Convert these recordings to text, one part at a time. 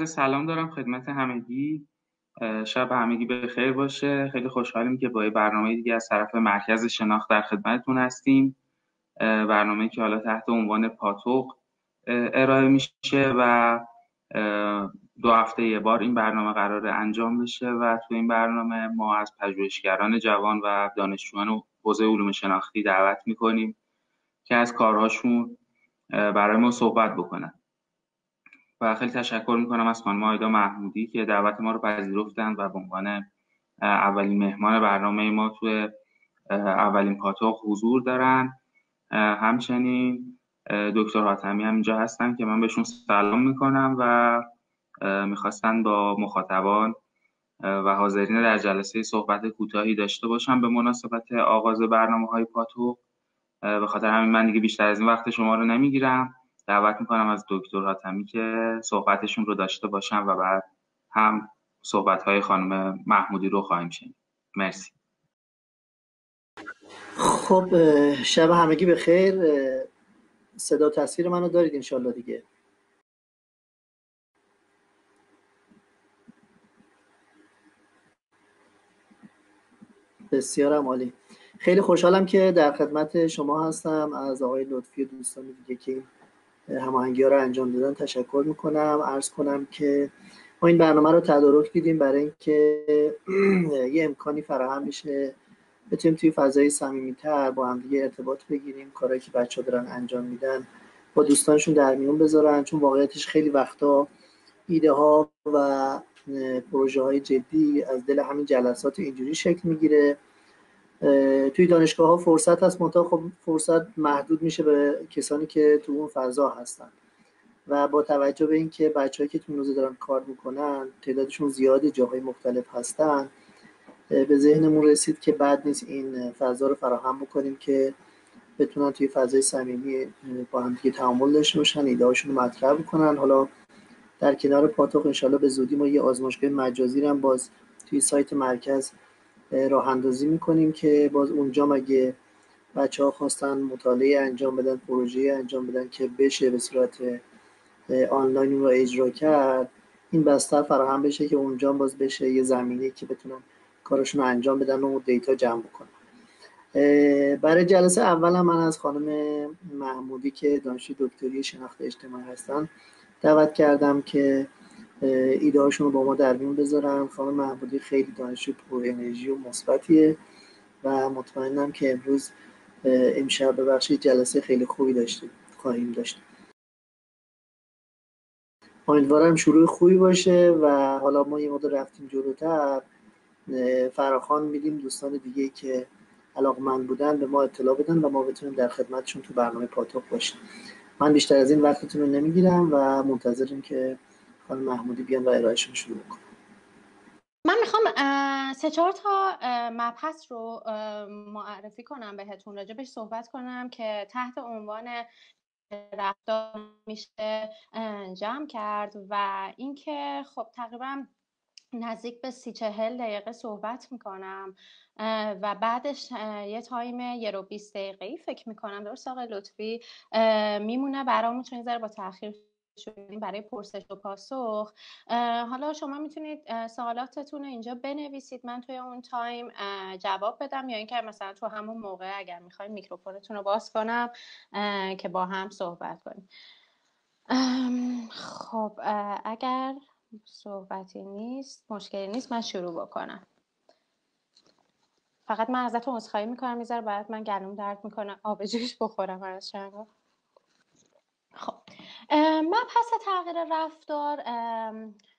عرض سلام دارم خدمت همگی شب همگی به خیر باشه خیلی خوشحالیم که با برنامه دیگه از طرف مرکز شناخت در خدمتتون هستیم برنامه که حالا تحت عنوان پاتوق ارائه میشه و دو هفته یه بار این برنامه قرار انجام بشه و تو این برنامه ما از پژوهشگران جوان و دانشجویان حوزه علوم شناختی دعوت میکنیم که از کارهاشون برای ما صحبت بکنن و خیلی تشکر میکنم از خانم آیدا محمودی که دعوت ما رو پذیرفتند و به عنوان اولین مهمان برنامه ما تو اولین پاتوق حضور دارن همچنین دکتر حاتمی هم اینجا هستن که من بهشون سلام میکنم و میخواستن با مخاطبان و حاضرین در جلسه صحبت کوتاهی داشته باشم به مناسبت آغاز برنامه های پاتوق به خاطر همین من دیگه بیشتر از این وقت شما رو نمیگیرم دعوت میکنم از دکتر حاتمی که صحبتشون رو داشته باشم و بعد هم صحبت های خانم محمودی رو خواهیم شنید مرسی خب شب همگی به خیر صدا و تصویر منو دارید انشالله دیگه بسیارم عالی خیلی خوشحالم که در خدمت شما هستم از آقای لطفی دوستان دیگه که هماهنگی ها رو انجام دادن تشکر میکنم عرض کنم که ما این برنامه رو تدارک دیدیم برای اینکه یه امکانی فراهم بشه بتونیم توی فضای صمیمیت‌تر با هم دیگه ارتباط بگیریم کارهایی که بچه دارن انجام میدن با دوستانشون در میون بذارن چون واقعیتش خیلی وقتا ایده ها و پروژه های جدی از دل همین جلسات اینجوری شکل میگیره توی دانشگاه ها فرصت هست منتها خب فرصت محدود میشه به کسانی که تو اون فضا هستن و با توجه به اینکه بچه که تو نوزه دارن کار میکنن تعدادشون زیاد جاهای مختلف هستن به ذهنمون رسید که بعد نیست این فضا رو فراهم بکنیم که بتونن توی فضای صمیمی با هم دیگه تعامل داشته باشن ایده‌هاشون رو مطرح بکنن حالا در کنار پاتوق انشالله به زودی ما یه آزمایشگاه مجازی هم باز توی سایت مرکز راه اندازی میکنیم که باز اونجا مگه بچه ها خواستن مطالعه انجام بدن پروژه انجام بدن که بشه به صورت آنلاین رو اجرا کرد این بستر فراهم بشه که اونجا باز بشه یه زمینه که بتونن کارشون رو انجام بدن و دیتا جمع بکنن برای جلسه اول هم من از خانم محمودی که دانشجوی دکتری شناخت اجتماعی هستن دعوت کردم که ایدههاشون رو با ما در میون بذارم خانم محمودی خیلی دانشجو پر انرژی و مثبتیه و مطمئنم که امروز امشب ببخشید جلسه خیلی خوبی داشتیم خواهیم داشت امیدوارم شروع خوبی باشه و حالا ما یه مدت رفتیم جلوتر فراخان میدیم دوستان دیگه که علاقمند بودن به ما اطلاع بدن و ما بتونیم در خدمتشون تو برنامه پاتوق باشیم من بیشتر از این وقتتون رو نمیگیرم و منتظریم که خانم محمودی بیان و ارائهشون شروع من میخوام سه چهار تا مبحث رو معرفی کنم بهتون راجبش صحبت کنم که تحت عنوان رفتار میشه جمع کرد و اینکه خب تقریبا نزدیک به سی چهل دقیقه صحبت میکنم و بعدش یه تایم یه رو بیست دقیقه فکر میکنم درست آقای لطفی میمونه برامون چون ذره با تاخیر شدیم برای پرسش و پاسخ حالا شما میتونید سوالاتتون رو اینجا بنویسید من توی اون تایم جواب بدم یا اینکه مثلا تو همون موقع اگر میخوایم میکروفونتون رو باز کنم که با هم صحبت کنیم خب اگر صحبتی نیست مشکلی نیست من شروع بکنم فقط من ازتون عذرخواهی میکنم میذاره باید من گلوم درد میکنم آب جوش بخورم از خب ما پس تغییر رفتار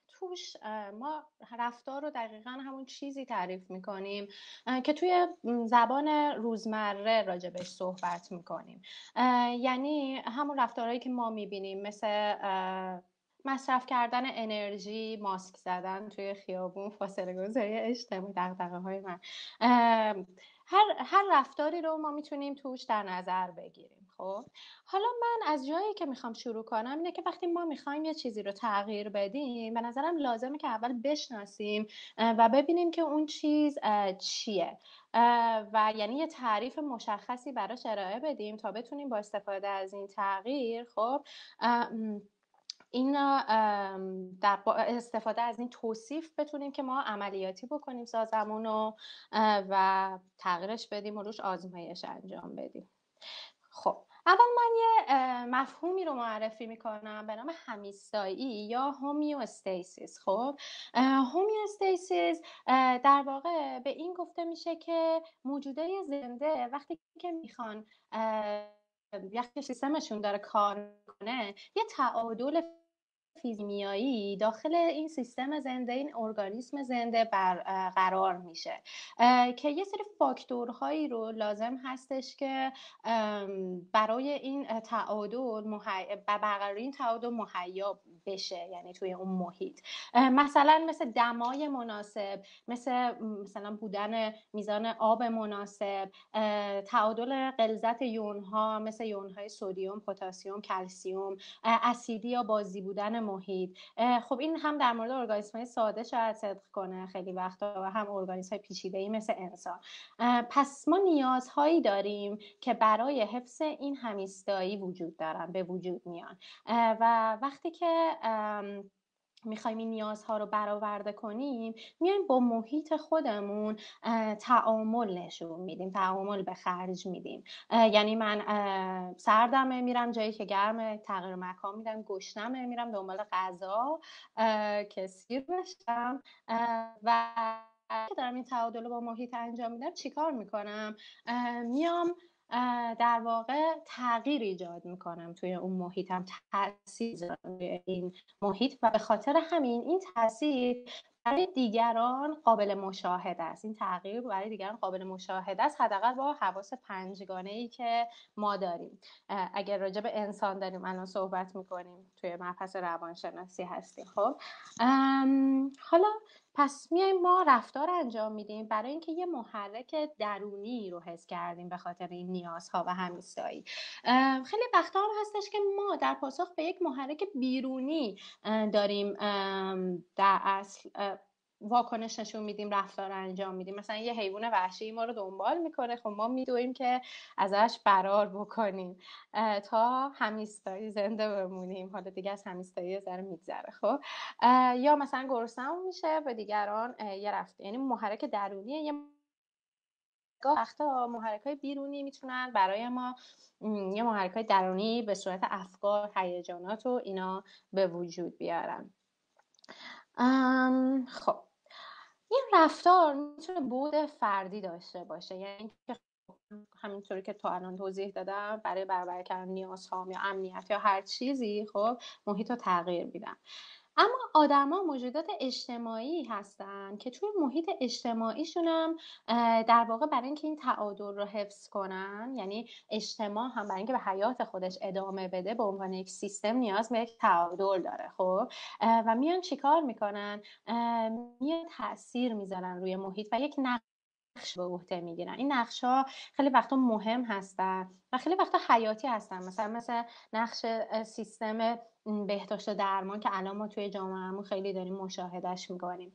توش ما رفتار رو دقیقا همون چیزی تعریف میکنیم که توی زبان روزمره راجبش صحبت میکنیم یعنی همون رفتارهایی که ما میبینیم مثل مصرف کردن انرژی ماسک زدن توی خیابون فاصله گذاری اجتماعی دقدقه های من هر, هر رفتاری رو ما میتونیم توش در نظر بگیریم خب حالا من از جایی که میخوام شروع کنم اینه که وقتی ما میخوایم یه چیزی رو تغییر بدیم به نظرم لازمه که اول بشناسیم و ببینیم که اون چیز چیه و یعنی یه تعریف مشخصی براش ارائه بدیم تا بتونیم با استفاده از این تغییر خب این در استفاده از این توصیف بتونیم که ما عملیاتی بکنیم سازمون رو و تغییرش بدیم و روش آزمایش انجام بدیم خب اول من یه مفهومی رو معرفی میکنم به نام همیستایی یا هومیوستیسیس خب هومیوستیسیس در واقع به این گفته میشه که موجوده زنده وقتی که میخوان یک سیستمشون داره کار کنه یه تعادل فیزیمیایی داخل این سیستم زنده این ارگانیسم زنده بر قرار میشه که یه سری فاکتورهایی رو لازم هستش که برای این تعادل برقراری این تعادل مهیا بشه یعنی توی اون محیط مثلا مثل دمای مناسب مثل مثلا بودن میزان آب مناسب تعادل غلظت یونها مثل یونهای سودیوم پتاسیم کلسیوم اسیدی یا بازی بودن محیط خب این هم در مورد ارگانیسم های ساده شاید صدق کنه خیلی وقتا و هم ارگانیسم های پیچیده ای مثل انسان پس ما نیازهایی داریم که برای حفظ این همیستایی وجود دارن به وجود میان و وقتی که میخوایم این نیازها رو برآورده کنیم میایم با محیط خودمون تعامل نشون میدیم تعامل به خرج میدیم یعنی من سردمه میرم جایی که گرمه تغییر مکان میدم گشنمه میرم دنبال غذا که سیر بشم و که دارم این تعادل رو با محیط انجام میدم چیکار میکنم میام در واقع تغییر ایجاد میکنم توی اون محیطم تاثیر این محیط و به خاطر همین این تاثیر برای دیگران قابل مشاهده است این تغییر برای دیگران قابل مشاهده است حداقل با حواس پنجگانه ای که ما داریم اگر راجع به انسان داریم الان صحبت میکنیم توی مبحث روانشناسی هستیم خب حالا پس میایم ما رفتار انجام میدیم برای اینکه یه محرک درونی رو حس کردیم به خاطر این نیازها و همیستایی خیلی وقتا هم هستش که ما در پاسخ به یک محرک بیرونی داریم در اصل واکنش نشون میدیم رفتار انجام میدیم مثلا یه حیوان وحشی ما رو دنبال میکنه خب ما میدویم که ازش فرار بکنیم تا همیستایی زنده بمونیم حالا دیگه از همیستایی ذره میگذره خب یا مثلا گرسنه میشه و دیگران یه رفت یعنی محرک درونی یه گاه محرک های بیرونی میتونن برای ما یه محرک های درونی به صورت افکار هیجانات و اینا به وجود بیارن خب این رفتار میتونه بود فردی داشته باشه یعنی خب، همینطوری که تو الان توضیح دادم برای برابر کردن نیازهام یا امنیت یا هر چیزی خب محیط رو تغییر میدم اما آدما موجودات اجتماعی هستن که توی محیط اجتماعیشون هم در واقع برای اینکه این تعادل رو حفظ کنن یعنی اجتماع هم برای اینکه به حیات خودش ادامه بده به عنوان یک سیستم نیاز به یک تعادل داره خب و میان چیکار میکنن میان تاثیر میذارن روی محیط و یک نقش به عهده میگیرن این نقش ها خیلی وقتا مهم هستن و خیلی وقتا حیاتی هستن مثلا مثل نقش سیستم بهداشت و درمان که الان ما توی جامعهمون خیلی داریم مشاهدهش میکنیم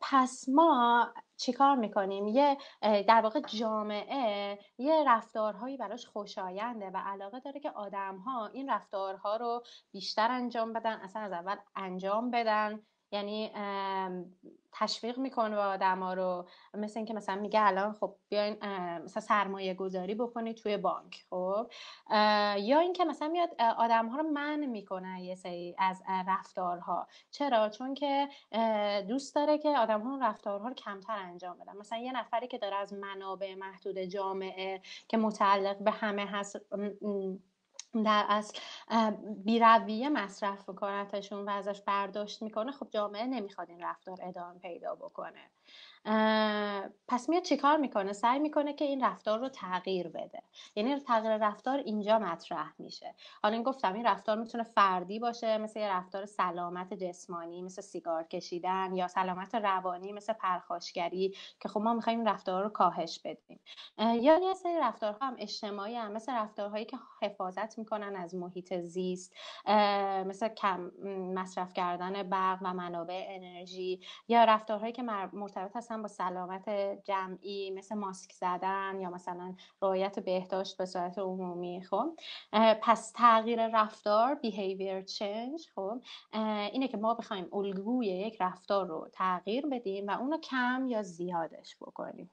پس ما چیکار میکنیم یه در واقع جامعه یه رفتارهایی براش خوشاینده و علاقه داره که آدمها این رفتارها رو بیشتر انجام بدن اصلا از اول انجام بدن یعنی تشویق میکنه به ها رو مثل اینکه مثلا میگه الان خب بیاین مثلا سرمایه گذاری بکنید توی بانک خب یا اینکه مثلا میاد آدم ها رو من میکنه یه سری از رفتارها چرا چون که دوست داره که آدم ها رفتارها رو کمتر انجام بدن مثلا یه نفری که داره از منابع محدود جامعه که متعلق به همه هست در اصل بیرویه مصرف و و ازش برداشت میکنه خب جامعه نمیخواد این رفتار ادامه پیدا بکنه پس میاد چیکار میکنه سعی میکنه که این رفتار رو تغییر بده یعنی تغییر رفتار اینجا مطرح میشه حالا این گفتم این رفتار میتونه فردی باشه مثل یه رفتار سلامت جسمانی مثل سیگار کشیدن یا سلامت روانی مثل پرخاشگری که خب ما میخوایم رفتار رو کاهش بدیم یا یعنی یه سری رفتارها هم اجتماعی هم مثل رفتارهایی که حفاظت میکنن از محیط زیست مثل کم مصرف کردن برق و منابع انرژی یا رفتارهایی که مرتبط خطرات هستن با سلامت جمعی مثل ماسک زدن یا مثلا رعایت بهداشت به صورت عمومی خب پس تغییر رفتار behavior change خب اینه که ما بخوایم الگوی یک رفتار رو تغییر بدیم و اونو کم یا زیادش بکنیم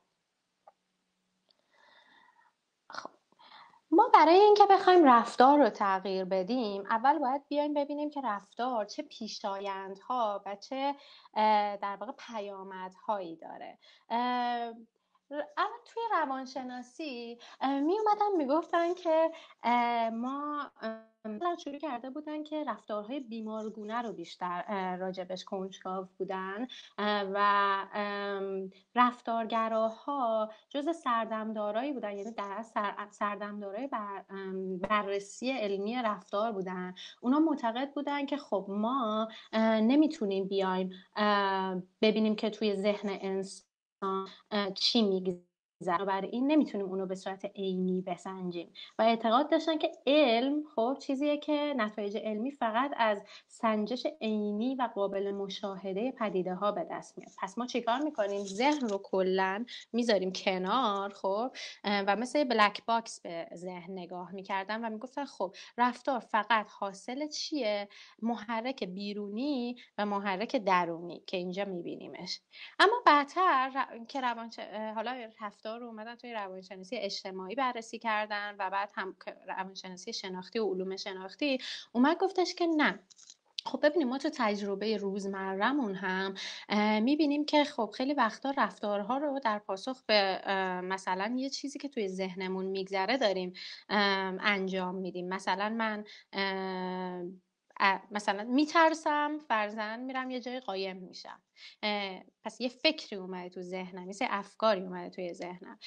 ما برای اینکه بخوایم رفتار رو تغییر بدیم اول باید بیایم ببینیم که رفتار چه پیشایندها و چه در واقع پیامدهایی داره اما توی روانشناسی می اومدن میگفتن که ما شروع کرده بودن که رفتارهای بیمارگونه رو بیشتر راجبش کنجکاو بودن و رفتارگراها جز سردمدارایی بودن یعنی در سردمدارای بررسی علمی رفتار بودن اونا معتقد بودن که خب ما نمیتونیم بیایم ببینیم که توی ذهن انسان são این نمیتونیم اونو به صورت عینی بسنجیم و اعتقاد داشتن که علم خب چیزیه که نتایج علمی فقط از سنجش عینی و قابل مشاهده پدیده ها به دست میاد پس ما چیکار میکنیم ذهن رو کلا میذاریم کنار خب و مثل بلک باکس به ذهن نگاه میکردن و میگفتن خب رفتار فقط حاصل چیه محرک بیرونی و محرک درونی که اینجا میبینیمش اما بعدتر که حالا رفتار رفتار رو اومدن توی روانشناسی اجتماعی بررسی کردن و بعد هم روانشناسی شناختی و علوم شناختی اومد گفتش که نه خب ببینیم ما تو تجربه روزمرهمون هم میبینیم که خب خیلی وقتا رفتارها رو در پاسخ به مثلا یه چیزی که توی ذهنمون میگذره داریم انجام میدیم مثلا من مثلا میترسم فرزن میرم یه جای قایم میشم پس یه فکری اومده تو ذهنم یه افکاری اومده توی ذهنم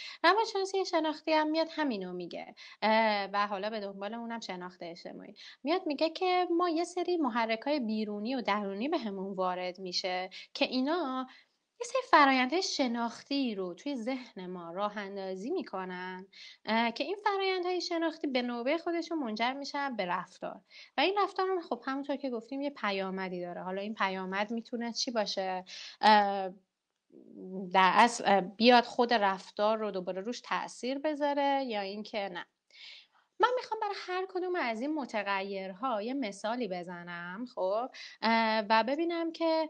یه شناختی هم میاد همینو میگه و حالا به دنبال اونم شناخت اجتماعی میاد میگه که ما یه سری محرک های بیرونی و درونی بهمون وارد میشه که اینا یه سری فرایندهای شناختی رو توی ذهن ما راه اندازی میکنن که این فرایندهای شناختی به نوبه خودشون منجر میشن به رفتار و این رفتار هم خب همونطور که گفتیم یه پیامدی داره حالا این پیامد میتونه چی باشه در اصل بیاد خود رفتار رو دوباره روش تاثیر بذاره یا اینکه نه من میخوام برای هر کدوم از این متغیرها یه مثالی بزنم خب و ببینم که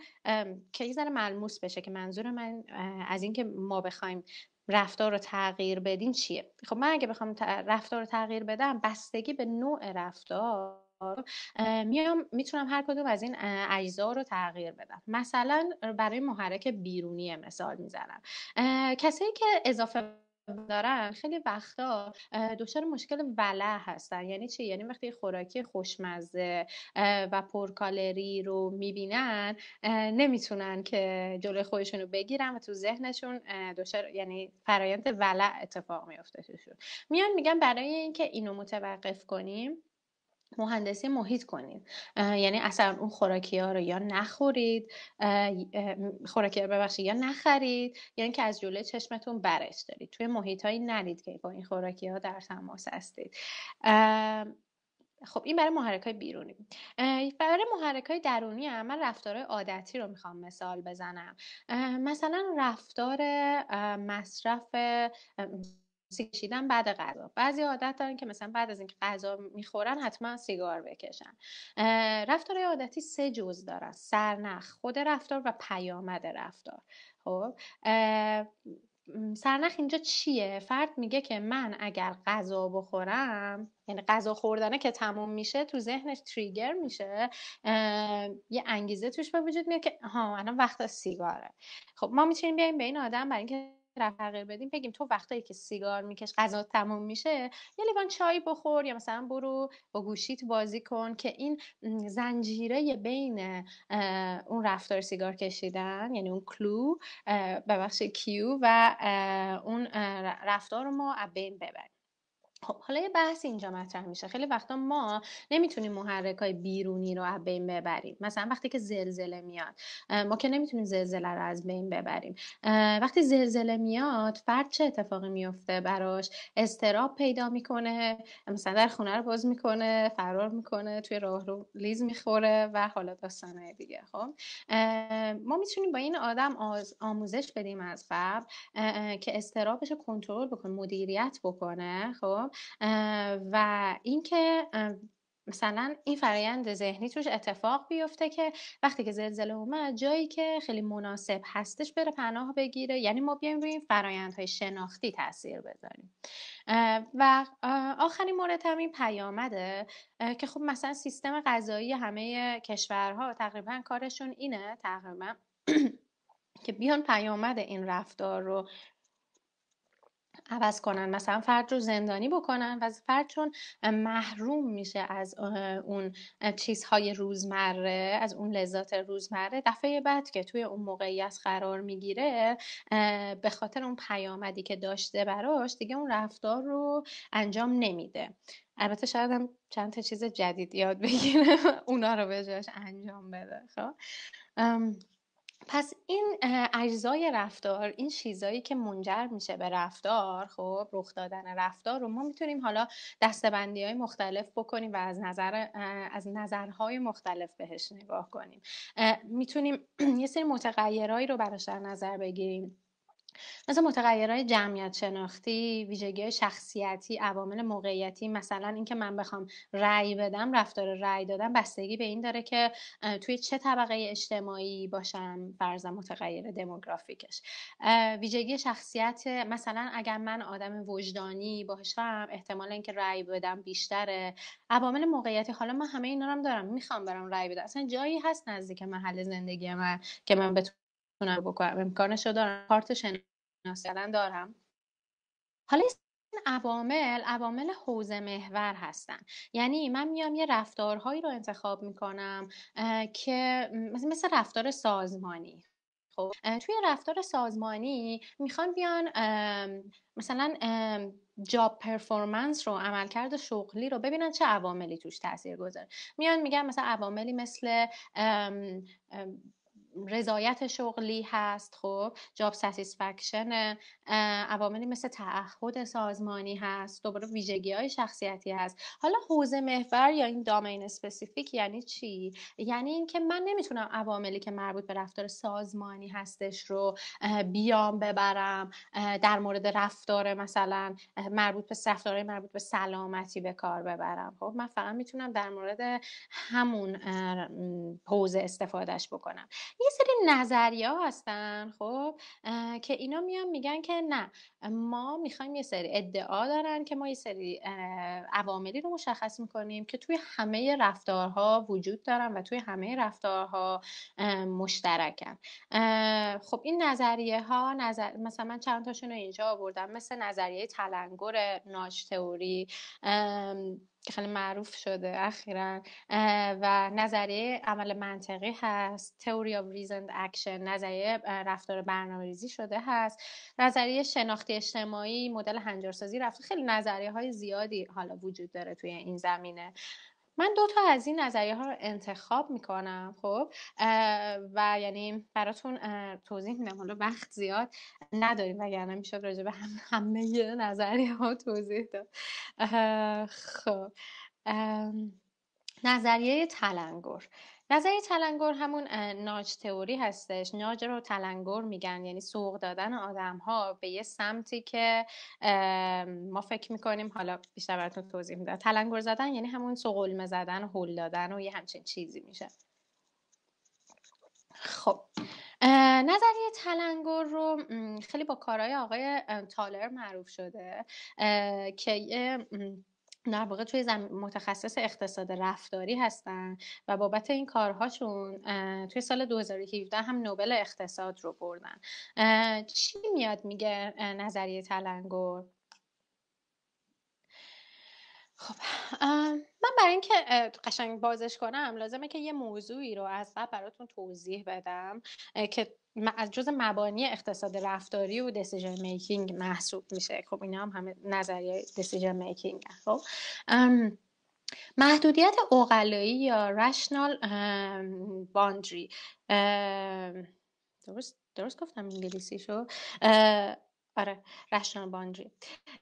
که یه ذره ملموس بشه که منظور من از اینکه ما بخوایم رفتار رو تغییر بدیم چیه خب من اگه بخوام رفتار رو تغییر بدم بستگی به نوع رفتار میام میتونم هر کدوم از این اجزا رو تغییر بدم مثلا برای محرک بیرونی مثال میزنم کسایی که اضافه دارن خیلی وقتا دچار مشکل ولع هستن یعنی چی یعنی وقتی خوراکی خوشمزه و پرکالری رو میبینن نمیتونن که جلوی خودشون رو بگیرن و تو ذهنشون دچار یعنی فرایند ولع اتفاق میافته توشون میان میگن برای اینکه اینو متوقف کنیم مهندسی محیط کنید یعنی اصلا اون خوراکی ها رو یا نخورید خوراکی ها ببخشید یا نخرید یعنی که از جلوی چشمتون برش دارید توی محیط هایی نرید که با این خوراکی ها در تماس هستید خب این برای محرک های بیرونی برای محرک های درونی هم من رفتار عادتی رو میخوام مثال بزنم مثلا رفتار مصرف کشیدن بعد غذا بعضی عادت دارن که مثلا بعد از اینکه غذا میخورن حتما سیگار بکشن رفتار عادتی سه جز دارن سرنخ خود رفتار و پیامد رفتار خب سرنخ اینجا چیه فرد میگه که من اگر غذا بخورم یعنی غذا خوردنه که تموم میشه تو ذهنش تریگر میشه یه انگیزه توش به وجود میاد که ها الان وقت سیگاره خب ما میتونیم بیایم به این آدم برای اینکه بدیم بگیم تو وقتایی که سیگار میکش غذا تموم میشه یه لیوان چای بخور یا مثلا برو با گوشیت بازی کن که این زنجیره بین اون رفتار سیگار کشیدن یعنی اون کلو ببخش کیو و اون رفتار رو ما بین ببریم خب حالا یه بحث اینجا مطرح میشه خیلی وقتا ما نمیتونیم محرک های بیرونی رو از بین ببریم مثلا وقتی که زلزله میاد ما که نمیتونیم زلزله رو از بین ببریم وقتی زلزله میاد فرد چه اتفاقی میفته براش استراب پیدا میکنه مثلا در خونه رو باز میکنه فرار میکنه توی راه رو لیز میخوره و حالا داستانه دیگه خب ما میتونیم با این آدم آموزش بدیم از قبل که استرابش رو کنترل بکنه مدیریت بکنه خب و اینکه مثلا این فرایند ذهنی توش اتفاق بیفته که وقتی که زلزله اومد جایی که خیلی مناسب هستش بره پناه بگیره یعنی ما بیایم روی این فرایندهای شناختی تاثیر بذاریم و آخرین مورد هم این پیامده که خب مثلا سیستم غذایی همه کشورها تقریبا کارشون اینه تقریبا که بیان پیامد این رفتار رو عوض کنن مثلا فرد رو زندانی بکنن و فرد چون محروم میشه از اون چیزهای روزمره از اون لذات روزمره دفعه بعد که توی اون موقعیت قرار میگیره به خاطر اون پیامدی که داشته براش دیگه اون رفتار رو انجام نمیده البته شاید هم چند تا چیز جدید یاد بگیره اونا رو به جاش انجام بده خب پس این اجزای رفتار این چیزایی که منجر میشه به رفتار خب رخ دادن رفتار رو ما میتونیم حالا دستبندی های مختلف بکنیم و از نظر از نظرهای مختلف بهش نگاه کنیم میتونیم یه سری متغیرهایی رو براش در نظر بگیریم مثل متغیرهای جمعیت شناختی ویژگی شخصیتی عوامل موقعیتی مثلا اینکه من بخوام رأی بدم رفتار رأی دادم بستگی به این داره که توی چه طبقه اجتماعی باشم فرض متغیر دموگرافیکش ویژگی شخصیت مثلا اگر من آدم وجدانی باشم احتمال اینکه رأی بدم بیشتره عوامل موقعیتی حالا من همه اینا رو هم دارم میخوام برم رأی بدم اصلا جایی هست نزدیک محل زندگی من که من میتونم بکنم امکانش رو دارم کارت شناسی دارم حالا این عوامل عوامل حوزه محور هستن یعنی من میام یه رفتارهایی رو انتخاب میکنم که مثل رفتار سازمانی خب توی رفتار سازمانی میخوان بیان مثلا جاب پرفورمنس رو عملکرد شغلی رو ببینن چه عواملی توش تاثیر گذاره میان میگن مثلا عواملی مثل رضایت شغلی هست خب جاب ستیسفکشن عواملی مثل تعهد سازمانی هست دوباره ویژگی های شخصیتی هست حالا حوزه محور یا این دامین اسپسیفیک یعنی چی یعنی اینکه من نمیتونم عواملی که مربوط به رفتار سازمانی هستش رو بیام ببرم در مورد رفتار مثلا مربوط به سفتار مربوط به سلامتی به کار ببرم خب من فقط میتونم در مورد همون حوزه استفادهش بکنم یه سری نظریه ها هستن خب که اینا میان میگن که نه ما میخوایم یه سری ادعا دارن که ما یه سری عواملی رو مشخص میکنیم که توی همه رفتارها وجود دارن و توی همه رفتارها مشترکن خب این نظریه ها نظر... مثلا من چند تاشون رو اینجا آوردم مثل نظریه تلنگر ناج تئوری که خیلی معروف شده اخیرا و نظریه عمل منطقی هست تئوری of ریزند اکشن نظریه رفتار برنامه ریزی شده هست نظریه شناختی اجتماعی مدل هنجارسازی رفتار خیلی نظریه های زیادی حالا وجود داره توی این زمینه من دو تا از این نظریه ها رو انتخاب میکنم خب و یعنی براتون توضیح میدم حالا وقت زیاد نداریم وگرنه میشد راجع به هم همه نظریه ها توضیح داد خب نظریه تلنگر نظریه تلنگر همون ناج تئوری هستش ناج رو تلنگر میگن یعنی سوق دادن آدم ها به یه سمتی که ما فکر میکنیم حالا بیشتر براتون توضیح میدم تلنگر زدن یعنی همون سقلمه زدن و هول دادن و یه همچین چیزی میشه خب نظریه تلنگر رو خیلی با کارهای آقای تالر معروف شده که در واقع توی زم... متخصص اقتصاد رفتاری هستن و بابت این کارهاشون توی سال 2017 هم نوبل اقتصاد رو بردن چی میاد میگه نظریه تلنگور خب من برای اینکه قشنگ بازش کنم لازمه که یه موضوعی رو از قبل براتون توضیح بدم که از جز مبانی اقتصاد رفتاری و دیسیژن میکینگ محسوب میشه خب اینا هم همه نظریه دیسیژن میکینگ خب محدودیت اوقلایی یا رشنال باندری درست درست گفتم انگلیسی شو آره رشنال باندری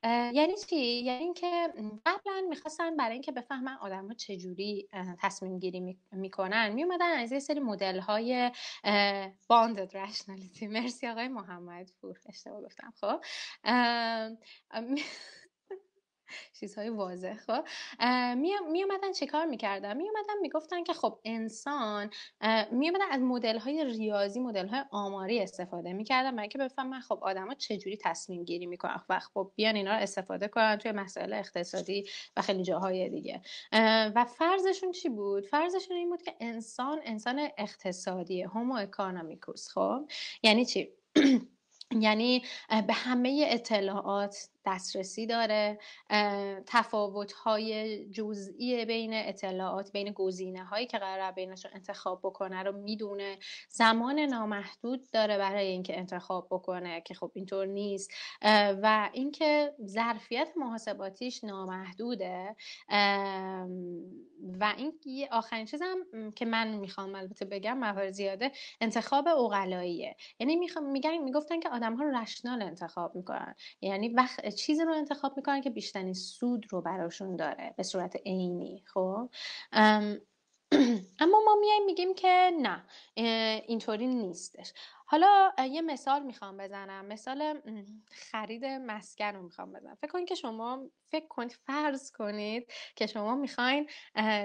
یعنی چی یعنی اینکه قبلا میخواستن برای اینکه بفهمن ها چجوری تصمیم گیری میکنن میومدن از یه سری مدل های باندد رشنالیتی مرسی آقای محمد پور اشتباه گفتم خب چیزهای واضح خب می اومدن چیکار میکردن می اومدن میگفتن که خب انسان می اومدن از مدل های ریاضی مدل های آماری استفاده میکردن برای اینکه من خب آدما چجوری تصمیم گیری میکنن خب و خب بیان اینا رو استفاده کنن توی مسائل اقتصادی و خیلی جاهای دیگه و فرضشون چی بود فرضشون این بود که انسان انسان اقتصادی هومو اکانومیکوس خب یعنی چی یعنی به همه اطلاعات دسترسی داره تفاوت های جزئی بین اطلاعات بین گزینه هایی که قرار رو انتخاب بکنه رو میدونه زمان نامحدود داره برای اینکه انتخاب بکنه که خب اینطور نیست و اینکه ظرفیت محاسباتیش نامحدوده و این آخرین چیزم که من میخوام البته بگم موارد زیاده انتخاب اوغلاییه یعنی میگن میگفتن که آدم ها رشنال انتخاب میکنن یعنی وقت چیزی رو انتخاب میکنن که بیشترین سود رو براشون داره به صورت عینی خب اما ما میایم میگیم که نه اینطوری نیستش حالا یه مثال میخوام بزنم مثال خرید مسکن رو میخوام بزنم فکر کنید که شما فکر کنید فرض کنید که شما میخواین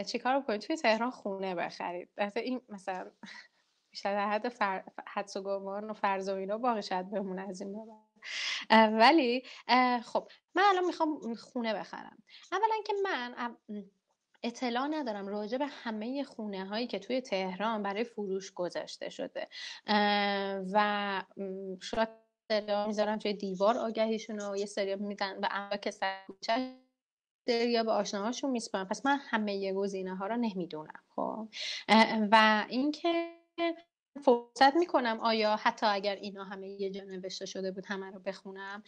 چیکار بکنید توی تهران خونه بخرید این مثلا بیشتر حد فر... حدس و گمان و فرض و اینا باقی شاید بمونه از این ببر. ولی خب من الان میخوام خونه بخرم اولا که من اطلاع ندارم راجع به همه خونه هایی که توی تهران برای فروش گذاشته شده و شاید میذارم توی دیوار آگهیشون رو یه سری میدن به که سرکوچه یا به آشناهاشون میسپارن پس من همه گزینه ها رو نمیدونم خب و اینکه فرصت میکنم آیا حتی اگر اینا همه یه جا نوشته شده بود همه رو بخونم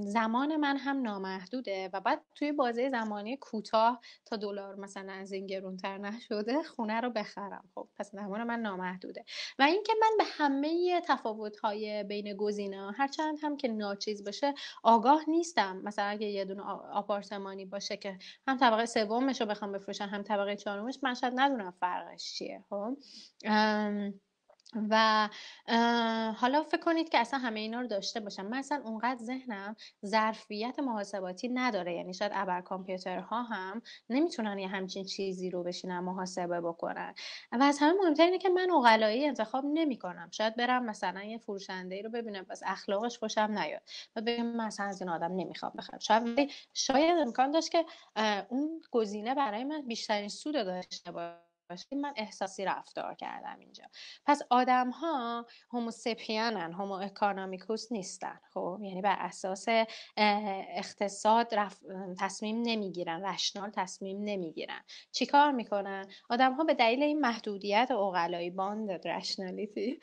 زمان من هم نامحدوده و بعد توی بازه زمانی کوتاه تا دلار مثلا از این گرونتر نشده خونه رو بخرم خب پس زمان من نامحدوده و اینکه من به همه تفاوت‌های بین گزینه هرچند هم که ناچیز باشه آگاه نیستم مثلا اگه یه دونه آپارتمانی باشه که هم طبقه سومش رو بخوام بفروشم هم طبقه چهارمش من شاید ندونم فرقش چیه خب و حالا فکر کنید که اصلا همه اینا رو داشته باشم مثلا اونقدر ذهنم ظرفیت محاسباتی نداره یعنی شاید ابر کامپیوترها هم نمیتونن یه همچین چیزی رو بشینن محاسبه بکنن و از همه مهمتر اینه که من اوقلایی انتخاب نمیکنم شاید برم مثلا یه فروشنده ای رو ببینم بس اخلاقش خوشم نیاد و بگم مثلا از این آدم نمیخوام بخرم شاید شاید امکان داشت که اون گزینه برای من بیشترین سود داشته باشه باشه من احساسی رفتار کردم اینجا پس آدم ها سپیانن، هومو اکانامیکوس نیستن خب یعنی بر اساس اقتصاد رف... تصمیم نمیگیرن رشنال تصمیم نمیگیرن چیکار میکنن آدم ها به دلیل این محدودیت اوقلایی باند رشنالیتی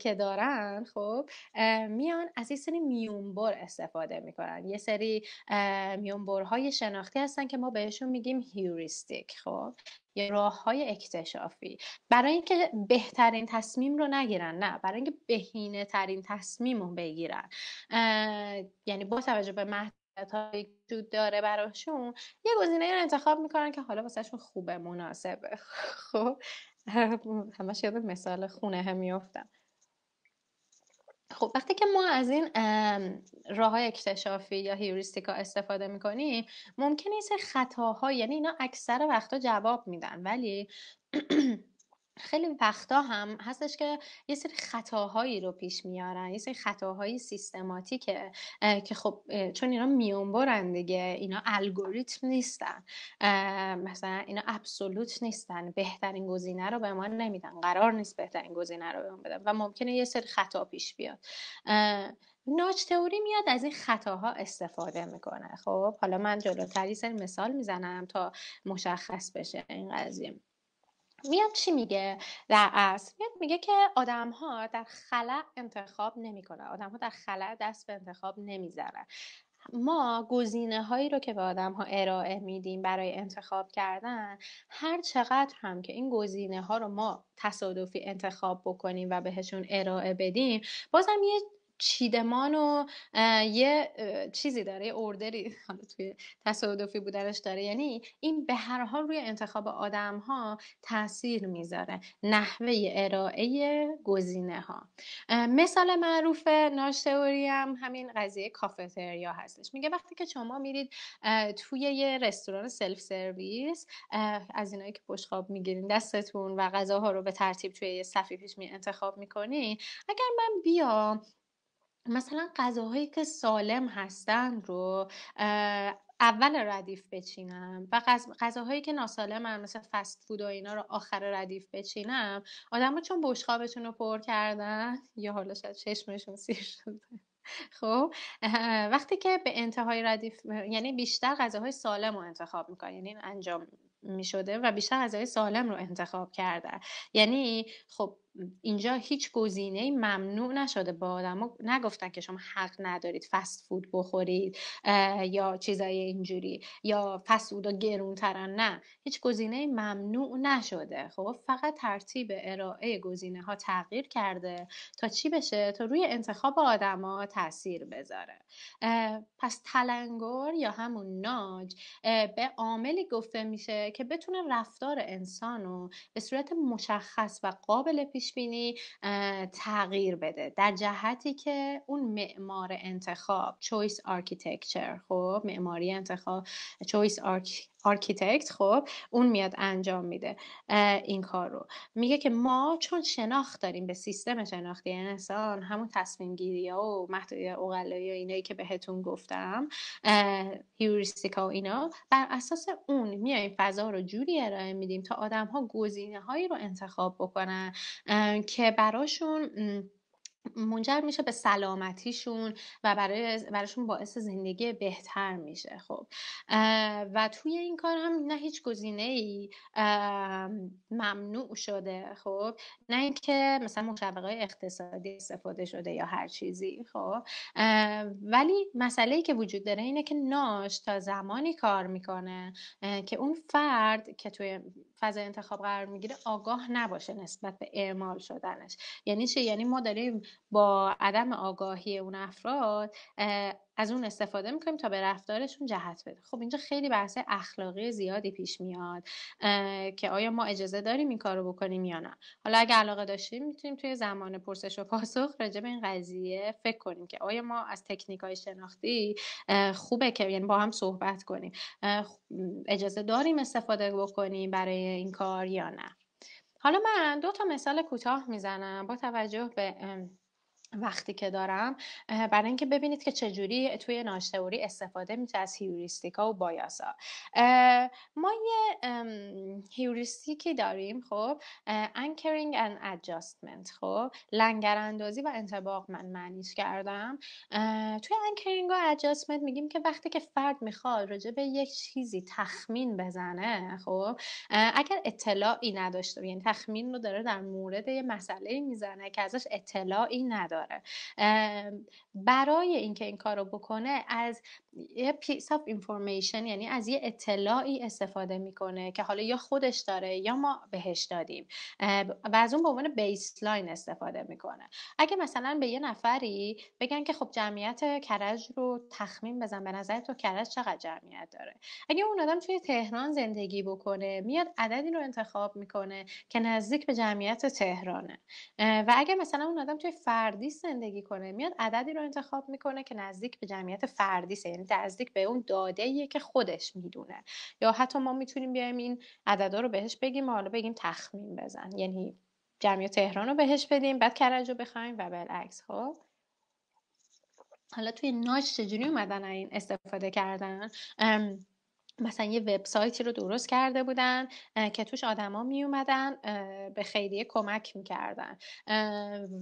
که دارن خب میان از یه سری میونبر استفاده میکنن یه سری میونبرهای شناختی هستن که ما بهشون میگیم هیوریستیک خب یا راه های اکتشافی برای اینکه بهترین تصمیم رو نگیرن نه برای اینکه بهینه ترین تصمیم رو بگیرن یعنی با توجه به محد هایی وجود داره براشون یه گزینه رو انتخاب میکنن که حالا واسهشون خوبه مناسبه خب همش یاد مثال خونه هم میافتم خب وقتی که ما از این راه های اکتشافی یا هیوریستیکا استفاده میکنیم ممکن است خطاها یعنی اینا اکثر وقتا جواب میدن ولی خیلی وقتا هم هستش که یه سری خطاهایی رو پیش میارن یه سری خطاهایی سیستماتیکه که خب چون اینا میونبرن دیگه اینا الگوریتم نیستن مثلا اینا ابسولوت نیستن بهترین گزینه رو به ما نمیدن قرار نیست بهترین گزینه رو به ما بدن و ممکنه یه سری خطا پیش بیاد ناچ تئوری میاد از این خطاها استفاده میکنه خب حالا من جلوتر یه سری مثال میزنم تا مشخص بشه این قضیه میاد چی میگه در اصل میاد میگه که آدم ها در خلع انتخاب نمیکنن آدم ها در خلع دست به انتخاب نمیزنن ما گزینه هایی رو که به آدم ها ارائه میدیم برای انتخاب کردن هر چقدر هم که این گزینه ها رو ما تصادفی انتخاب بکنیم و بهشون ارائه بدیم بازم یه چیدمان و یه چیزی داره یه اردری حالا توی تصادفی بودنش داره یعنی این به هر حال روی انتخاب آدم ها تاثیر میذاره نحوه ارائه گزینه ها مثال معروف ناشتوری هم همین قضیه کافتریا هستش میگه وقتی که شما میرید توی یه رستوران سلف سرویس از اینایی که بشقاب میگیرین دستتون و غذاها رو به ترتیب توی یه صفی پیش می انتخاب میکنین اگر من بیام مثلا غذاهایی که سالم هستن رو اول ردیف بچینم و غذاهایی که ناسالمن مثل فست فود و اینا رو آخر ردیف بچینم ها چون بشخابشون رو پر کردن یا حالا شد چشمشون سیر شده خب وقتی که به انتهای ردیف یعنی بیشتر غذاهای سالم رو انتخاب میکنن یعنی انجام میشده و بیشتر غذاهای سالم رو انتخاب کرده یعنی خب اینجا هیچ گزینه ممنوع نشده با آدما نگفتن که شما حق ندارید فست فود بخورید یا چیزای اینجوری یا فست گرون گرونترن نه هیچ گزینه ممنوع نشده خب فقط ترتیب ارائه گزینه ها تغییر کرده تا چی بشه تا روی انتخاب آدما تاثیر بذاره پس تلنگر یا همون ناج به عاملی گفته میشه که بتونه رفتار انسان به صورت مشخص و قابل پیش پیش بینی تغییر بده در جهتی که اون معمار انتخاب چویس آرکیتکچر خب معماری انتخاب چویس آرکیتکت خب اون میاد انجام میده این کار رو میگه که ما چون شناخت داریم به سیستم شناختی انسان همون تصمیم گیری ها و محدود اقلایی و اینایی که بهتون گفتم هیوریستیکا و اینا بر اساس اون میایم فضا رو جوری ارائه میدیم تا آدم ها گزینه هایی رو انتخاب بکنن که براشون منجر میشه به سلامتیشون و برای براشون باعث زندگی بهتر میشه خب و توی این کار هم نه هیچ گزینه ای ممنوع شده خب نه اینکه مثلا مشوقه اقتصادی استفاده شده یا هر چیزی خب ولی مسئله که وجود داره اینه که ناش تا زمانی کار میکنه که اون فرد که توی فضای انتخاب قرار میگیره آگاه نباشه نسبت به اعمال شدنش یعنی چه یعنی ما داریم با عدم آگاهی اون افراد از اون استفاده میکنیم تا به رفتارشون جهت بده خب اینجا خیلی بحث اخلاقی زیادی پیش میاد که آیا ما اجازه داریم این کار رو بکنیم یا نه حالا اگه علاقه داشتیم میتونیم توی زمان پرسش و پاسخ راجع به این قضیه فکر کنیم که آیا ما از تکنیک های شناختی خوبه که یعنی با هم صحبت کنیم خب، اجازه داریم استفاده بکنیم برای این کار یا نه حالا من دو تا مثال کوتاه میزنم با توجه به وقتی که دارم برای اینکه ببینید که چجوری توی ناشتهوری استفاده میشه از هیوریستیکا و بایاسا ما یه هیوریستیکی داریم خب انکرینگ and ادجاستمنت خب لنگر اندازی و انتباق من معنیش کردم توی انکرینگ و ادجاستمنت میگیم که وقتی که فرد میخواد راجع به یک چیزی تخمین بزنه خب اگر اطلاعی نداشته یعنی تخمین رو داره در مورد یه مسئله میزنه که ازش اطلاعی نداره داره برای اینکه این کار رو بکنه از یه پیس آف اینفورمیشن یعنی از یه اطلاعی استفاده میکنه که حالا یا خودش داره یا ما بهش دادیم و از اون به عنوان بیسلاین استفاده میکنه اگه مثلا به یه نفری بگن که خب جمعیت کرج رو تخمین بزن به نظر تو کرج چقدر جمعیت داره اگه اون آدم توی تهران زندگی بکنه میاد عددی رو انتخاب میکنه که نزدیک به جمعیت تهرانه و اگه مثلا اون آدم توی فردی زندگی کنه میاد عددی رو انتخاب میکنه که نزدیک به جمعیت فردی یعنی نزدیک به اون داده که خودش میدونه یا حتی ما میتونیم بیایم این عددا رو بهش بگیم حالا بگیم تخمین بزن یعنی جمعیت تهران رو بهش بدیم بعد کرج رو بخوایم و بالعکس خب حالا توی ناش چجوری اومدن این استفاده کردن مثلا یه وبسایتی رو درست کرده بودن که توش آدما می اومدن به خیریه کمک میکردن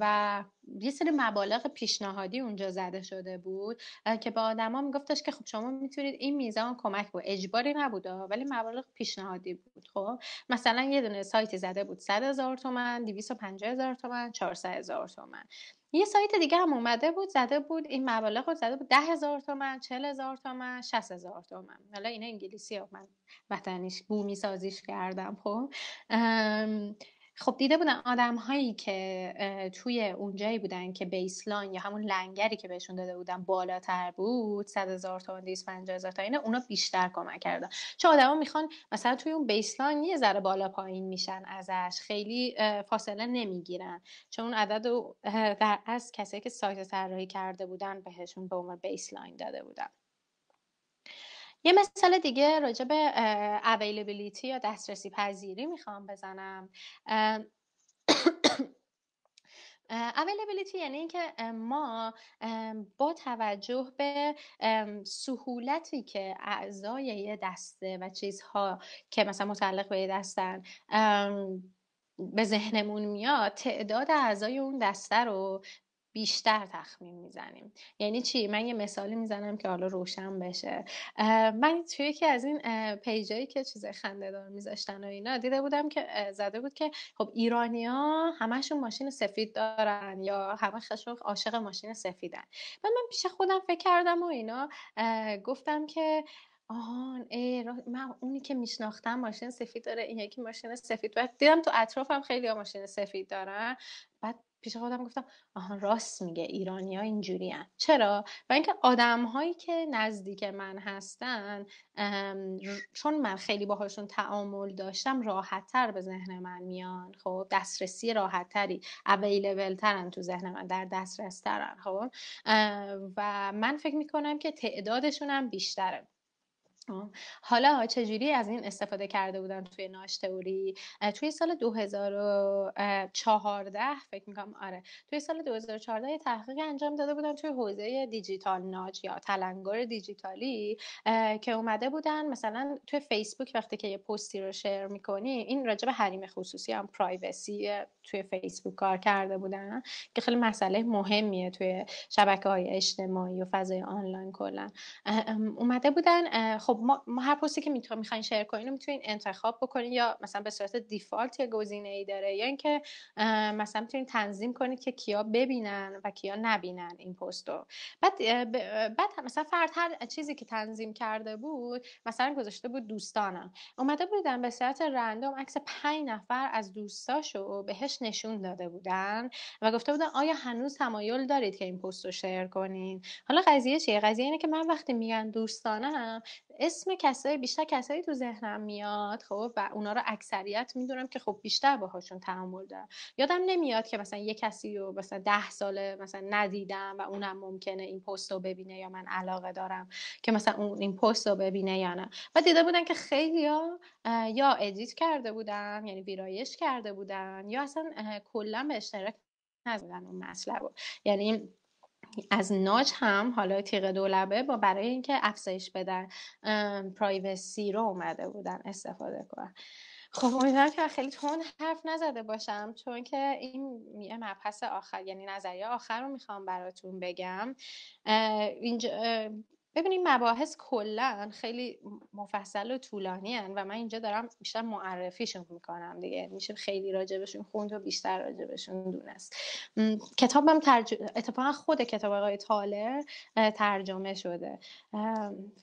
و یه سری مبالغ پیشنهادی اونجا زده شده بود که به آدما میگفتش که خب شما میتونید این میزان کمک بود اجباری نبود ولی مبالغ پیشنهادی بود خب مثلا یه دونه سایتی زده بود 100 هزار تومن 250 هزار تومن 400 هزار تومن یه سایت دیگه هم اومده بود زده بود این مبالغ رو زده بود ده هزار تومن چل هزار تومن شست هزار تومن حالا اینا انگلیسی ها من وطنیش بومی سازیش کردم خب خب دیده بودن آدم هایی که توی اونجایی بودن که بیسلاین یا همون لنگری که بهشون داده بودن بالاتر بود صد هزار تا پنجه هزار تا اینه، اونا بیشتر کمک کردن چه ها میخوان مثلا توی اون بیسلاین یه ذره بالا پایین میشن ازش خیلی فاصله نمیگیرن چون اون عدد در از کسی که سایت طراحی کرده بودن بهشون به عنوان بیسلاین داده بودن یه مثال دیگه راجع به اویلیبیلیتی یا دسترسی پذیری میخوام بزنم اویلیبیلیتی یعنی اینکه ما با توجه به سهولتی که اعضای یه دسته و چیزها که مثلا متعلق به یه دستن به ذهنمون میاد تعداد اعضای اون دسته رو بیشتر تخمین میزنیم یعنی چی من یه مثالی میزنم که حالا روشن بشه من توی یکی از این پیجایی که چیز خندهدار میذاشتن و اینا دیده بودم که زده بود که خب ها همشون ماشین سفید دارن یا همه خشون عاشق ماشین سفیدن و من پیش خودم فکر کردم و اینا گفتم که آهان ای من اونی که میشناختم ماشین سفید داره این یکی ماشین سفید دیدم تو اطرافم خیلی ماشین سفید دارن بعد پیش خودم گفتم آها راست میگه ایرانی ها اینجوری چرا؟ و اینکه آدم هایی که نزدیک من هستن چون من خیلی باهاشون تعامل داشتم راحتتر به ذهن من میان خب دسترسی راحتتری اویلیبل ترن تو ذهن من در دسترس ترن خب و من فکر میکنم که تعدادشون هم بیشتره حالا چجوری از این استفاده کرده بودن توی ناش تئوری توی سال 2014 فکر میکنم آره توی سال 2014 یه تحقیق انجام داده بودن توی حوزه دیجیتال ناج یا تلنگر دیجیتالی که اومده بودن مثلا توی فیسبوک وقتی که یه پستی رو شیر میکنی این راجب به حریم خصوصی هم پرایوسی توی فیسبوک کار کرده بودن که خیلی مسئله مهمیه توی شبکه های اجتماعی و فضای آنلاین کلا اومده بودن خب ما, هر پستی که میخواین شیر کنین میتونین انتخاب بکنین یا مثلا به صورت دیفالت یه گزینه ای داره یا اینکه مثلا میتونین تنظیم کنید که کیا ببینن و کیا نبینن این پست رو بعد بعد مثلا فرد هر چیزی که تنظیم کرده بود مثلا گذاشته بود دوستانم اومده بودن به صورت رندوم عکس پنج نفر از دوستاشو بهش نشون داده بودن و گفته بودن آیا هنوز تمایل دارید که این پست رو شیر کنین حالا قضیه چیه قضیه اینه که من وقتی میگن دوستانم اسم کسایی بیشتر کسایی تو ذهنم میاد خب و اونا رو اکثریت میدونم که خب بیشتر باهاشون تعامل دارم یادم نمیاد که مثلا یه کسی رو مثلا ده ساله مثلا ندیدم و اونم ممکنه این پست رو ببینه یا من علاقه دارم که مثلا اون این پست رو ببینه یا نه و دیده بودن که خیلی یا ادیت کرده بودن یعنی ویرایش کرده بودن یا اصلا کلا به اشتراک نزدن اون مطلب بود یعنی از ناچ هم حالا تیغ دولبه با برای اینکه افزایش بدن پرایوسی رو اومده بودن استفاده کنن خب امیدوارم که خیلی تون حرف نزده باشم چون که این یه مبحث آخر یعنی نظریه آخر رو میخوام براتون بگم اینجا ببینید مباحث کلا خیلی مفصل و طولانی هن و من اینجا دارم بیشتر معرفیشون میکنم دیگه میشه خیلی راجبشون خوند و بیشتر راجبشون دونست کتابم ترج... اتفاقا خود کتاب آقای تالر ترجمه شده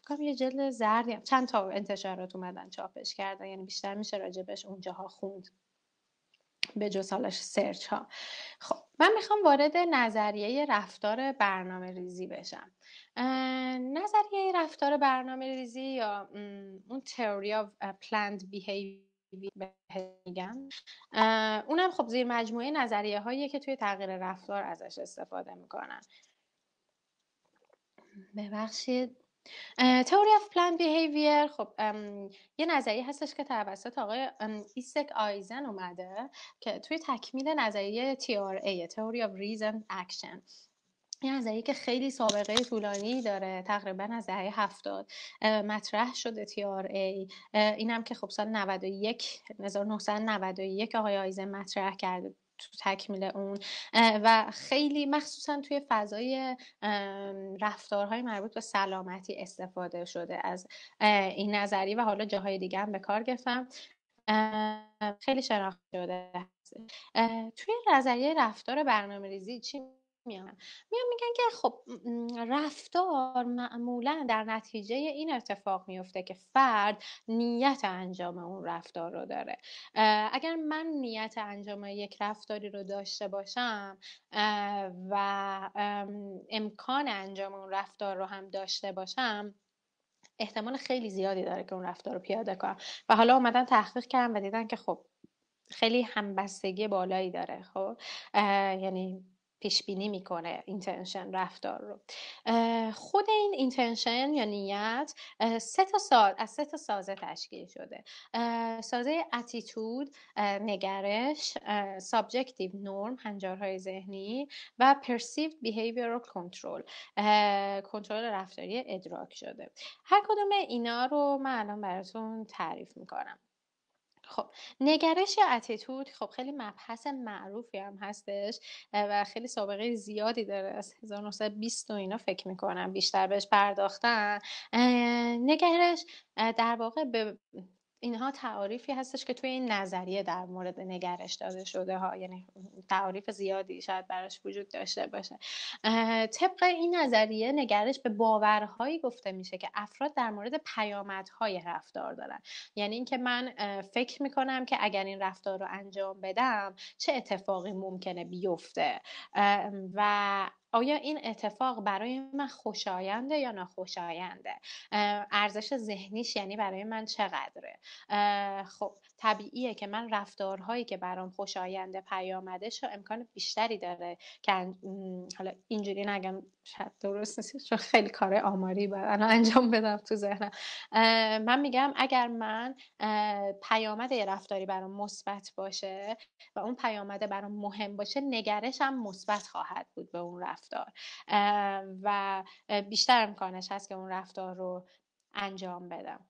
کنم یه جلد زردی هم. چند تا انتشارات اومدن چاپش کردن یعنی بیشتر میشه راجبش اونجاها خوند به جز سالش سرچ ها خب من میخوام وارد نظریه رفتار برنامه ریزی بشم نظریه رفتار برنامه ریزی یا اون تئوری آف پلند بیهیویر اونم خب زیر مجموعه نظریه هایی که توی تغییر رفتار ازش استفاده میکنن ببخشید تئوری آف پلان بیهیویر خب یه نظریه هستش که توسط آقای ایسک آیزن اومده که توی تکمیل نظریه TRA تئوری آف ریزن اکشن این نظریه که خیلی سابقه طولانی داره تقریبا از دهه هفتاد مطرح شده این اینم که خب سال 91 1991 آقای آیزن مطرح کرده تو تکمیل اون و خیلی مخصوصا توی فضای رفتارهای مربوط به سلامتی استفاده شده از این نظری و حالا جاهای دیگه هم به کار گرفتم خیلی شناخته شده توی نظریه رفتار برنامه ریزی چی میان میان میگن که خب رفتار معمولا در نتیجه این اتفاق میفته که فرد نیت انجام اون رفتار رو داره اگر من نیت انجام یک رفتاری رو داشته باشم و امکان انجام اون رفتار رو هم داشته باشم احتمال خیلی زیادی داره که اون رفتار رو پیاده کنم و حالا اومدن تحقیق کردن و دیدن که خب خیلی همبستگی بالایی داره خب یعنی پیش بینی میکنه اینتنشن رفتار رو خود این اینتنشن یا نیت سه تا ساز از سه تا سازه تشکیل شده سازه اتیتود نگرش سابجکتیو نرم هنجارهای ذهنی و پرسیوید بیهیویرال کنترل کنترل رفتاری ادراک شده هر کدوم اینا رو من الان براتون تعریف میکنم خب نگرش یا اتیتود خب خیلی مبحث معروفی هم هستش و خیلی سابقه زیادی داره از 1920 و اینا فکر میکنم بیشتر بهش پرداختن نگرش در واقع به اینها تعاریفی هستش که توی این نظریه در مورد نگرش داده شده ها یعنی تعاریف زیادی شاید براش وجود داشته باشه طبق این نظریه نگرش به باورهایی گفته میشه که افراد در مورد پیامدهای رفتار دارن یعنی اینکه من فکر میکنم که اگر این رفتار رو انجام بدم چه اتفاقی ممکنه بیفته و آیا این اتفاق برای من خوشاینده یا ناخوشاینده ارزش ذهنیش یعنی برای من چقدره خب طبیعیه که من رفتارهایی که برام خوشاینده پیامده شو امکان بیشتری داره که حالا اینجوری نگم شاید درست نیست چون خیلی کار آماری باید الان انجام بدم تو ذهنم من میگم اگر من پیامد یه رفتاری برام مثبت باشه و اون پیامده برام مهم باشه نگرشم مثبت خواهد بود به اون رفتار و بیشتر امکانش هست که اون رفتار رو انجام بدم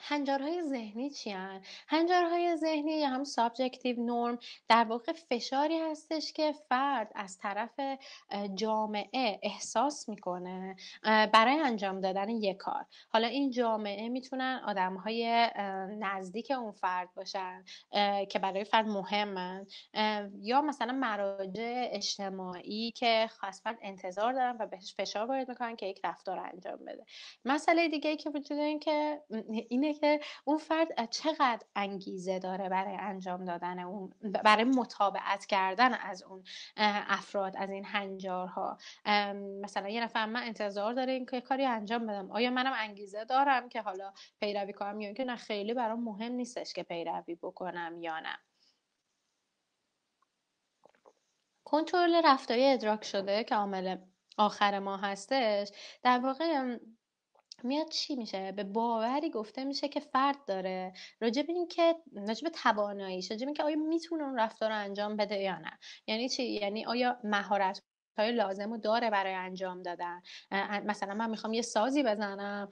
هنجارهای ذهنی چی هن؟ هنجارهای ذهنی یا هم سابجکتیو نرم در واقع فشاری هستش که فرد از طرف جامعه احساس میکنه برای انجام دادن یک کار حالا این جامعه میتونن آدمهای نزدیک اون فرد باشن که برای فرد مهمن یا مثلا مراجع اجتماعی که خاص فرد انتظار دارن و بهش فشار وارد میکنن که یک رفتار انجام بده مسئله دیگه ای که وجود این که این که اون فرد چقدر انگیزه داره برای انجام دادن اون برای مطابقت کردن از اون افراد از این هنجارها مثلا یه نفر من انتظار داره این که کاری انجام بدم آیا منم انگیزه دارم که حالا پیروی کنم یا اینکه نه خیلی برام مهم نیستش که پیروی بکنم یا نه کنترل رفتاری ادراک شده که عامل آخر ما هستش در واقع میاد چی میشه به باوری گفته میشه که فرد داره راجب این که راجب تواناییش راجب این که آیا میتونه اون رفتار رو انجام بده یا نه یعنی چی یعنی آیا مهارت های لازم رو داره برای انجام دادن مثلا من میخوام یه سازی بزنم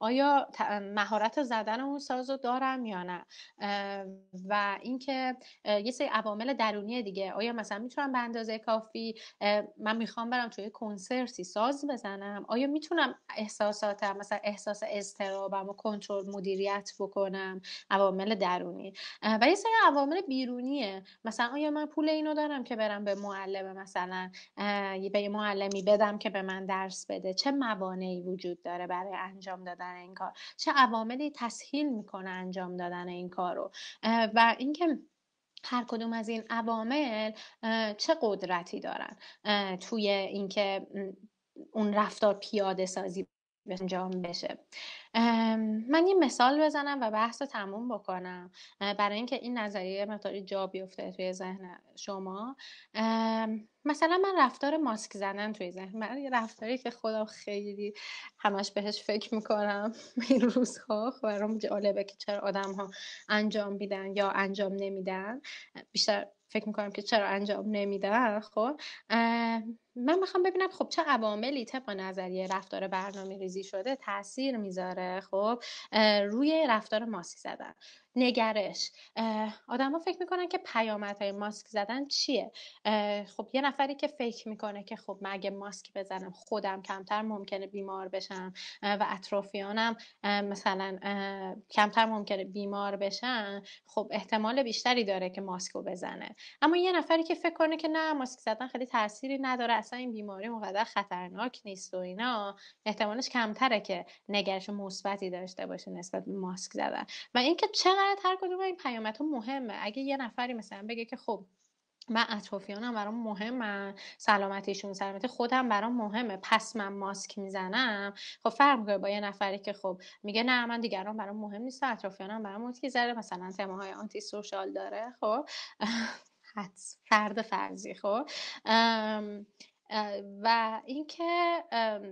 آیا مهارت زدن اون ساز رو دارم یا نه و اینکه یه سری عوامل درونی دیگه آیا مثلا میتونم به اندازه کافی من میخوام برم توی کنسرتی ساز بزنم آیا میتونم احساساتم مثلا احساس استرابم و کنترل مدیریت بکنم عوامل درونی و یه سری عوامل بیرونیه مثلا آیا من پول اینو دارم که برم به معلم مثلا به یه معلمی بدم که به من درس بده چه موانعی وجود داره برای انجام دادن این کار چه عواملی تسهیل میکنه انجام دادن این کار رو و اینکه هر کدوم از این عوامل چه قدرتی دارن توی اینکه اون رفتار پیاده سازی انجام بشه من یه مثال بزنم و بحث رو تموم بکنم برای اینکه این نظریه مقداری جا بیفته توی ذهن شما مثلا من رفتار ماسک زنن توی ذهن من یه رفتاری که خودم خیلی همش بهش فکر میکنم این روزها برام جالبه که چرا آدم ها انجام میدن یا انجام نمیدن بیشتر فکر میکنم که چرا انجام نمیدن خب من میخوام ببینم خب چه عواملی طبق نظریه رفتار برنامه ریزی شده تاثیر میذاره خب روی رفتار ماسک زدن نگرش آدما فکر میکنن که پیامدهای ماسک زدن چیه خب یه نفری که فکر میکنه که خب مگه ماسک بزنم خودم کمتر ممکنه بیمار بشم و اطرافیانم مثلا کمتر ممکنه بیمار بشن خب احتمال بیشتری داره که ماسک رو بزنه اما یه نفری که فکر کنه که نه ماسک زدن خیلی تاثیری نداره اصلا این بیماری اونقدر خطرناک نیست و اینا احتمالش کمتره که نگرش مثبتی داشته باشه نسبت به ماسک زدن و اینکه چقدر هر کدوم این پیامدها مهمه اگه یه نفری مثلا بگه که خب من اطرافیانم برام مهمه سلامتیشون سلامتی خودم برام مهمه پس من ماسک میزنم خب فرق میکنه با یه نفری که خب میگه نه من دیگران برام مهم نیست اطرافیانم برام که زره مثلا تماهای آنتی سوشال داره خب حدس فرد فرضی خب و اینکه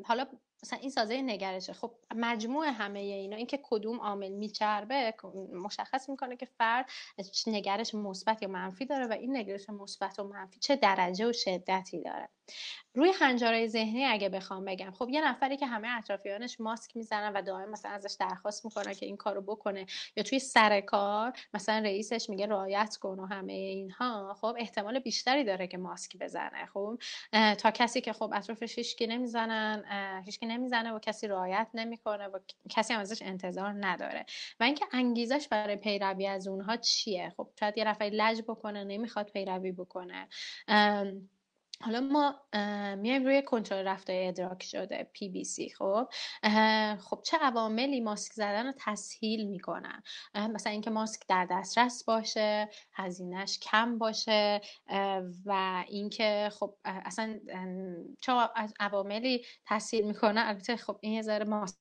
حالا مثلا این سازه نگرشه خب مجموع همه اینا اینکه کدوم عامل میچربه مشخص میکنه که فرد نگرش مثبت یا منفی داره و این نگرش مثبت و منفی چه درجه و شدتی داره روی هنجارای ذهنی اگه بخوام بگم خب یه نفری که همه اطرافیانش ماسک میزنن و دائم مثلا ازش درخواست میکنن که این کارو بکنه یا توی سر کار مثلا رئیسش میگه رعایت کن و همه اینها خب احتمال بیشتری داره که ماسک بزنه خب تا کسی که خب اطرافش هیچکی نمیزنن هیچکی نمیزنه و کسی رعایت نمیکنه و کسی هم ازش انتظار نداره و اینکه انگیزش برای پیروی از اونها چیه خب شاید یه نفری لج بکنه نمیخواد پیروی بکنه حالا ما میایم روی کنترل رفتار ادراک شده پی بی سی خب خب چه عواملی ماسک زدن رو تسهیل میکنن مثلا اینکه ماسک در دسترس باشه هزینهش کم باشه و اینکه خب اصلا چه عواملی تسهیل میکنه البته خب این یه ذره ماسک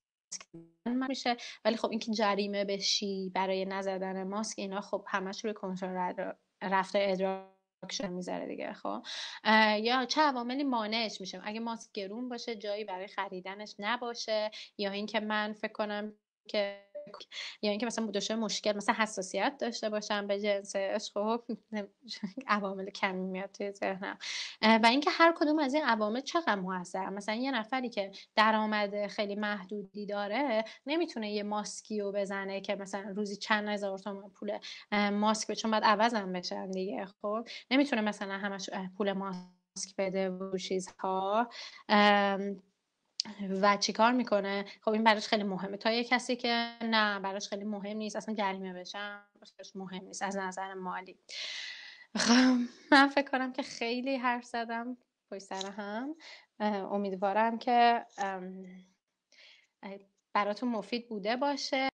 میشه ولی خب اینکه جریمه بشی برای نزدن ماسک اینا خب همش روی کنترل رفتار ادراک اکشن میذاره دیگه خب یا چه عواملی مانعش میشه اگه ماسک گرون باشه جایی برای خریدنش نباشه یا اینکه من فکر کنم که یا اینکه مثلا دچار مشکل مثلا حساسیت داشته باشم به جنسش خب عوامل کمی میاد توی ذهنم و اینکه هر کدوم از این عوامل چقدر موثر مثلا یه نفری که درآمد خیلی محدودی داره نمیتونه یه ماسکی رو بزنه که مثلا روزی چند هزار تومن پول ماسک به چون باید عوضم بشن دیگه خب نمیتونه مثلا همش پول ماسک بده و چیزها و چیکار میکنه خب این براش خیلی مهمه تا یه کسی که نه براش خیلی مهم نیست اصلا جریمه بشم براش مهم نیست از نظر مالی خب من فکر کنم که خیلی حرف زدم پشت سر هم امیدوارم که براتون مفید بوده باشه